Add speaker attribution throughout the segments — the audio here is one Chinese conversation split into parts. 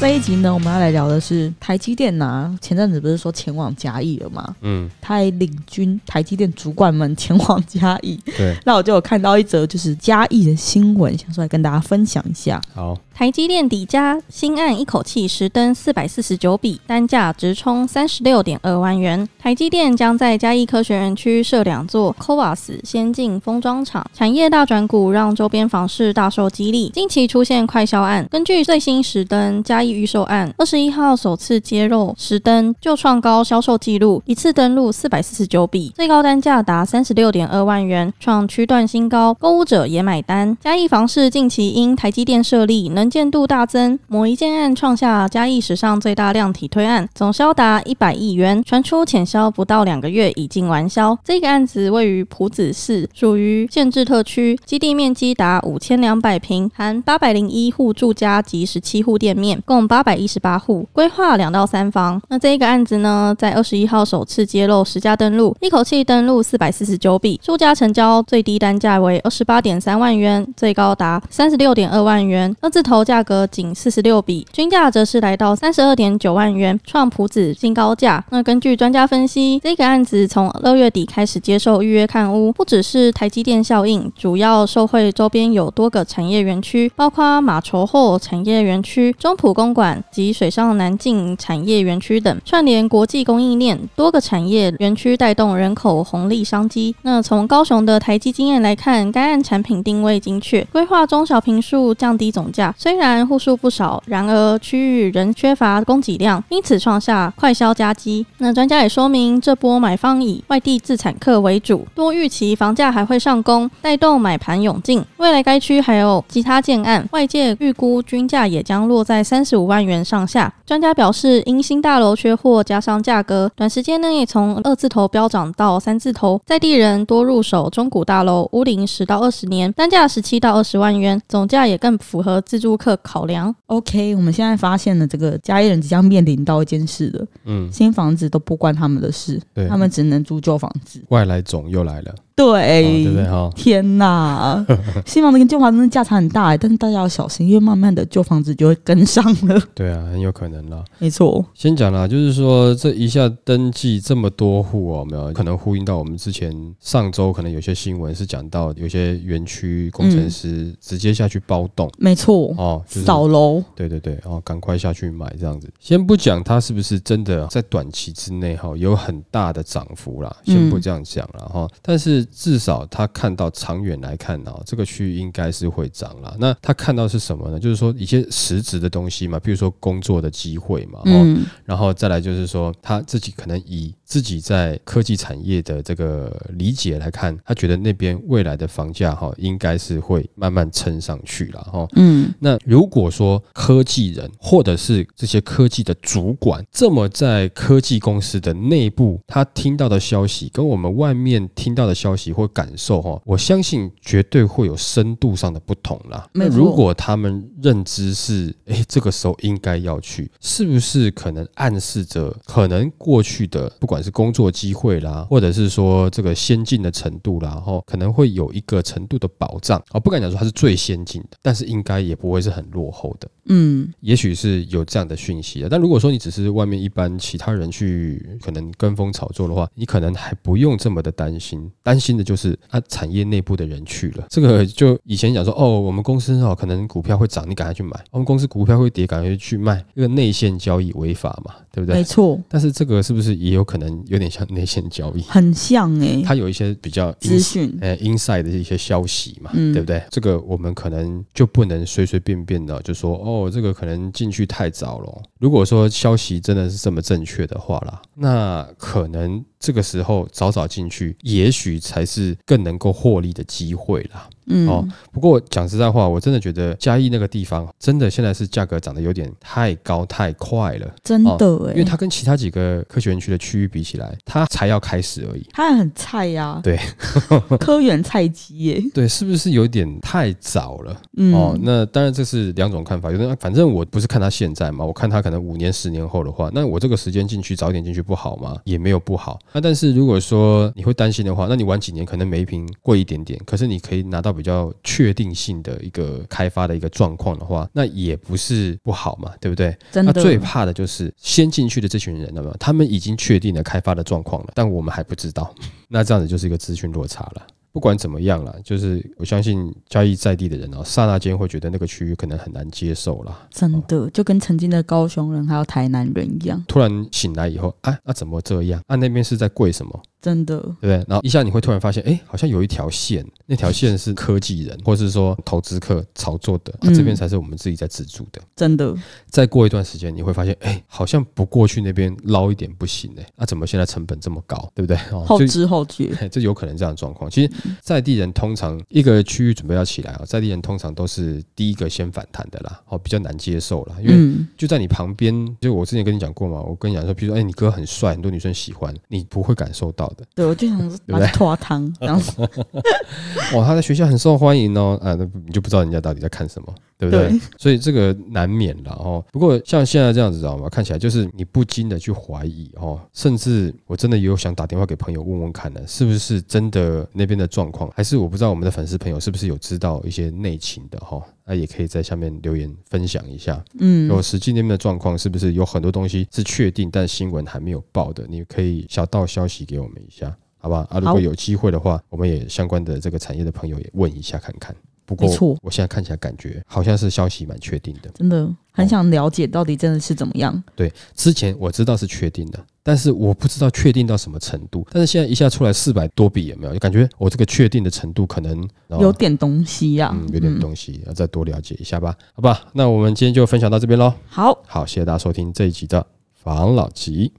Speaker 1: 这一集呢，我们要来聊的是台积电呐。前阵子不是说前往嘉义了吗？嗯，他还领军台积电主管们前往
Speaker 2: 嘉义。对，那我就有看到一则就是嘉义的新闻，想出来跟大家分享一下。好，台积电底嘉新案一口气十登四百四十九笔，单价直冲三十六点二万元。台积电将在嘉义科学园区设两座 Coas 先进封装厂，产业大转股让周边房市大受激励。近期出现快销案，根据最新实登嘉义。预售案二十一号首次揭露十登就创高销售记录，一次登录四百四十九笔，最高单价达三十六点二万元，创区段新高，购物者也买单。嘉义房市近期因台积电设立，能见度大增。某一件案创下嘉义史上最大量体推案，总销达一百亿元，传出潜销不到两个月已经完销。这个案子位于埔子市，属于限制特区，基地面积达五千两百平，含八百零一户住家及十七户店面，共。八百一十八户，规划两到三房。那这一个案子呢，在二十一号首次揭露十家登录，一口气登录四百四十九笔，出家成交最低单价为二十八点三万元，最高达三十六点二万元，二字头价格仅四十六笔，均价则是来到三十二点九万元，创普子新高价。那根据专家分析，这个案子从二月底开始接受预约看屋，不只是台积电效应，主要受惠周边有多个产业园区，包括马稠后产业园区、中普公。管及水上南靖产业园区等串联国际供应链，多个产业园区带动人口红利商机。那从高雄的台积经验来看，该案产品定位精确，规划中小平数，降低总价。虽然户数不少，然而区域仍缺乏供给量，因此创下快销佳绩。那专家也说明，这波买方以外地自产客为主，多预期房价还会上攻，带动买盘涌进。未来该区还有其他建案，外界预估均价也将落在三十。五万元上下，专家表示，因新大楼缺货，加上价格，短时间内也从二字头飙涨到三字头，在地人多入手中古大楼，屋龄十到二十年，单价十七到二十万元，总价也更符合自住客考量。
Speaker 1: OK，我们现在发现了这个家业人即将面临到一件事了，嗯，新房子都不关他们的事，他们只能租旧房子，
Speaker 3: 外来种又来了。
Speaker 1: 对，对对哈、天哪！新房子跟旧房子的价差很大，但是大家要小心，因为慢慢的旧房子就会跟上了。
Speaker 3: 对啊，很有可能啦。没错，先讲啦，就是说这一下登记这么多户哦，没有可能呼应到我们之前上周可能有些新闻是讲到有些园区工程师直接下去包栋，没错哦，扫楼。对对对，哦，赶快下去买这样子。先不讲它是不是真的在短期之内哈有很大的涨幅啦，先不这样讲了哈，但是。至少他看到长远来看哦，这个区域应该是会涨了。那他看到是什么呢？就是说一些实质的东西嘛，比如说工作的机会嘛，嗯，然后再来就是说他自己可能以。自己在科技产业的这个理解来看，他觉得那边未来的房价哈，应该是会慢慢撑上去了哈。嗯。那如果说科技人或者是这些科技的主管，这么在科技公司的内部，他听到的消息跟我们外面听到的消息或感受哈，我相信绝对会有深度上的不同啦。那如果他们认知是，哎，这个时候应该要去，是不是可能暗示着可能过去的不管。是工作机会啦，或者是说这个先进的程度啦，然后可能会有一个程度的保障啊，不敢讲说它是最先进的，但是应该也不会是很落后的，嗯，也许是有这样的讯息的。但如果说你只是外面一般其他人去可能跟风炒作的话，你可能还不用这么的担心。担心的就是啊产业内部的人去了，这个就以前讲说哦，我们公司哦可能股票会涨，你赶快去买；我们公司股票会跌，赶快去卖。因为内线交易违法嘛，对不对？没错。但是这个是不是也有可能？有点像内线交易，很像哎，它有一些比较资讯，哎，inside 的一些消息嘛，对不对？这个我们可能就不能随随便便的就说哦，这个可能进去太早了。如果说消息真的是这么正确的话啦，那可能。这个时候早早进去，也许才是更能够获利的机会啦。嗯哦，不过讲实在话，我真的觉得嘉义那个地方，真的现在是价格涨得有点太高太快了，真的。因为它跟其他几个科学园区的区域比起来，它才要开始而已。
Speaker 1: 它很菜呀，对，
Speaker 3: 科园菜鸡耶。对，是不是有点太早了？嗯，哦，那当然这是两种看法。有人反正我不是看他现在嘛，我看他可能五年、十年后的话，那我这个时间进去早点进去不好吗？也没有不好。那但是如果说你会担心的话，那你晚几年可能每一瓶贵一点点，可是你可以拿到比较确定性的一个开发的一个状况的话，那也不是不好嘛，对不对？真的。最怕的就是先进去的这群人了嘛，他们已经确定了开发的状况了，但我们还不知道，那这样子就是一个资讯落差了。不管怎么样啦，就是我相信交易在地的人哦，刹那间会觉得那个区域可能很难接受啦。
Speaker 1: 真的，就跟曾经的高雄人还有台南人一样，
Speaker 3: 突然醒来以后，啊，那怎么这样？啊，那边是在跪什么？真的，对不对？然后一下你会突然发现，哎，好像有一条线，那条线是科技人，或者是说投资客炒作的，这边才是我们自己在自助的。真的，再过一段时间你会发现，哎，好像不过去那边捞一点不行哎，那怎么现在成本这么高？对不对？后知后觉，这有可能这样的状况。其实，在地人通常一个区域准备要起来啊，在地人通常都是第一个先反弹的啦。哦，比较难接受了，因为就在你旁边，就我之前跟你讲过嘛，我跟你讲说，比如说，哎，你哥很帅，很多女生喜欢，你不会感受到。对，我就想把他拖
Speaker 1: 汤，然后
Speaker 3: 哇，他在学校很受欢迎哦。啊，那你就不知道人家到底在看什么。对不对？所以这个难免了哈。不过像现在这样子，知道吗？看起来就是你不禁的去怀疑哈。甚至我真的也有想打电话给朋友问问看呢，是不是真的那边的状况？还是我不知道我们的粉丝朋友是不是有知道一些内情的哈？那也可以在下面留言分享一下。嗯，有实际那边的状况，是不是有很多东西是确定，但新闻还没有报的？你可以小道消息给我们一下，好吧？啊，如果有机会的话，我们也相关的这个产业的朋友也问一下看看。不错，我现在看起来感觉好像是消息蛮确定的，真
Speaker 1: 的很想了解到底真的是怎么样。
Speaker 3: 对，之前我知道是确定的，但是我不知道确定到什么程度，但是现在一下出来四百多笔也没有，就感觉我这个确定的程度可能有点
Speaker 1: 东西呀，嗯，有点东
Speaker 3: 西，要再多了解一下吧，好吧，那我们今天就分享到这边喽。好，好，谢谢大家收听这一集的防老集，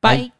Speaker 1: 拜。